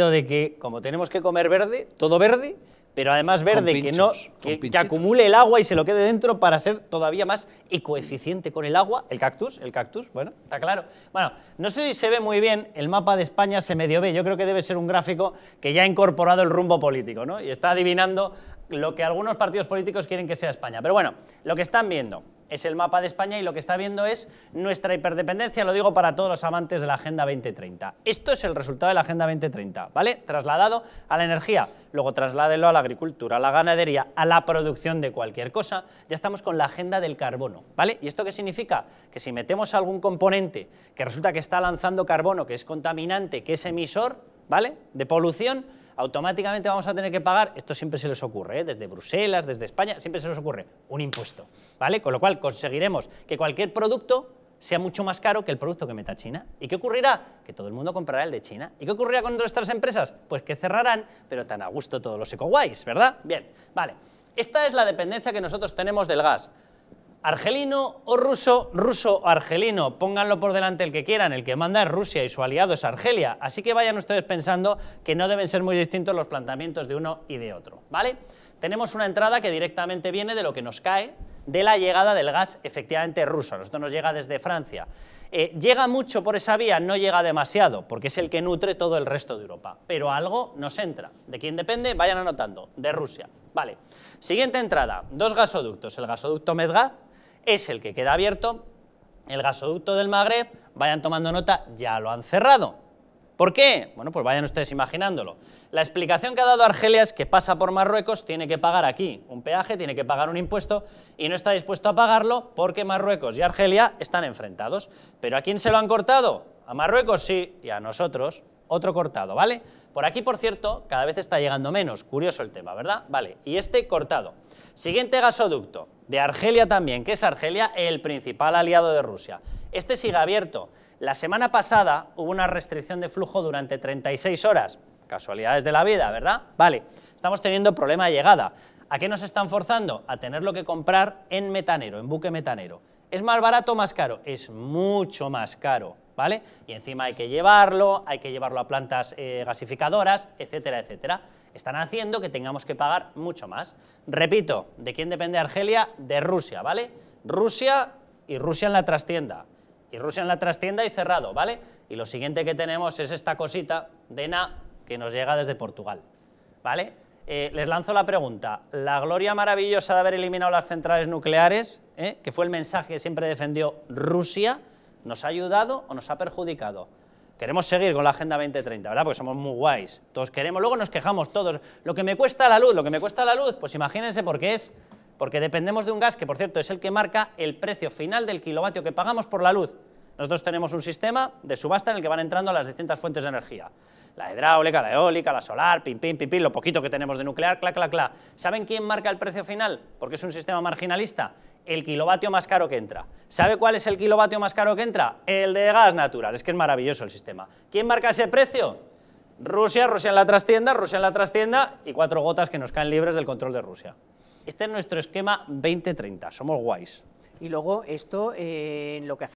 de que como tenemos que comer verde, todo verde, pero además verde que no que, que, acumule el agua y se lo quede dentro para ser todavía más ecoeficiente con el agua, el cactus, el cactus, bueno, está claro. Bueno, no sé si se ve muy bien, el mapa de España se medio ve, yo creo que debe ser un gráfico que ya ha incorporado el rumbo político, ¿no? Y está adivinando lo que algunos partidos políticos quieren que sea España. Pero bueno, lo que están viendo es el mapa de España y lo que está viendo es nuestra hiperdependencia, lo digo para todos los amantes de la Agenda 2030. Esto es el resultado de la Agenda 2030, ¿vale? Trasladado a la energía, luego trasládelo a la agricultura, a la ganadería, a la producción de cualquier cosa, ya estamos con la Agenda del carbono, ¿vale? ¿Y esto qué significa? Que si metemos algún componente que resulta que está lanzando carbono, que es contaminante, que es emisor, ¿vale? De polución, automáticamente vamos a tener que pagar, esto siempre se les ocurre, ¿eh? desde Bruselas, desde España, siempre se les ocurre, un impuesto, ¿vale? Con lo cual conseguiremos que cualquier producto sea mucho más caro que el producto que meta China. ¿Y qué ocurrirá? Que todo el mundo comprará el de China. ¿Y qué ocurrirá con nuestras empresas? Pues que cerrarán, pero tan a gusto todos los eco-guays, ¿verdad? Bien, vale. Esta es la dependencia que nosotros tenemos del gas. ¿Argelino o ruso? Ruso o argelino. Pónganlo por delante el que quieran. El que manda es Rusia y su aliado es Argelia. Así que vayan ustedes pensando que no deben ser muy distintos los planteamientos de uno y de otro. ¿Vale? Tenemos una entrada que directamente viene de lo que nos cae de la llegada del gas efectivamente ruso. Esto nos llega desde Francia. Eh, llega mucho por esa vía, no llega demasiado, porque es el que nutre todo el resto de Europa. Pero algo nos entra. ¿De quién depende? Vayan anotando. De Rusia. Vale. Siguiente entrada. Dos gasoductos. El gasoducto Medgaz es el que queda abierto, el gasoducto del Magreb, vayan tomando nota, ya lo han cerrado. ¿Por qué? Bueno, pues vayan ustedes imaginándolo. La explicación que ha dado Argelia es que pasa por Marruecos, tiene que pagar aquí un peaje, tiene que pagar un impuesto y no está dispuesto a pagarlo porque Marruecos y Argelia están enfrentados. ¿Pero a quién se lo han cortado? A Marruecos sí y a nosotros otro cortado, ¿vale? Por aquí, por cierto, cada vez está llegando menos. Curioso el tema, ¿verdad? Vale, y este cortado. Siguiente gasoducto, de Argelia también, que es Argelia el principal aliado de Rusia. Este sigue abierto. La semana pasada hubo una restricción de flujo durante 36 horas. Casualidades de la vida, ¿verdad? Vale, estamos teniendo problema de llegada. ¿A qué nos están forzando? A tenerlo que comprar en metanero, en buque metanero. ¿Es más barato o más caro? Es mucho más caro. ¿vale? Y encima hay que llevarlo, hay que llevarlo a plantas eh, gasificadoras, etcétera, etcétera. Están haciendo que tengamos que pagar mucho más. Repito, ¿de quién depende Argelia? De Rusia, ¿vale? Rusia y Rusia en la trastienda. Y Rusia en la trastienda y cerrado, ¿vale? Y lo siguiente que tenemos es esta cosita de Na que nos llega desde Portugal, ¿vale? Eh, les lanzo la pregunta, ¿la gloria maravillosa de haber eliminado las centrales nucleares, ¿eh? que fue el mensaje que siempre defendió Rusia, ¿Nos ha ayudado o nos ha perjudicado? Queremos seguir con la Agenda 2030, ¿verdad? Porque somos muy guays. Todos queremos, luego nos quejamos todos. Lo que me cuesta la luz, lo que me cuesta la luz, pues imagínense por qué es. Porque dependemos de un gas que, por cierto, es el que marca el precio final del kilovatio que pagamos por la luz. Nosotros tenemos un sistema de subasta en el que van entrando las distintas fuentes de energía. La hidráulica, la eólica, la solar, pim, pim, pim, lo poquito que tenemos de nuclear, clac, cla, clac. ¿Saben quién marca el precio final? Porque es un sistema marginalista. El kilovatio más caro que entra. ¿Sabe cuál es el kilovatio más caro que entra? El de gas natural. Es que es maravilloso el sistema. ¿Quién marca ese precio? Rusia, Rusia en la trastienda, Rusia en la trastienda y cuatro gotas que nos caen libres del control de Rusia. Este es nuestro esquema 2030, somos guays. Y luego esto, eh, en lo que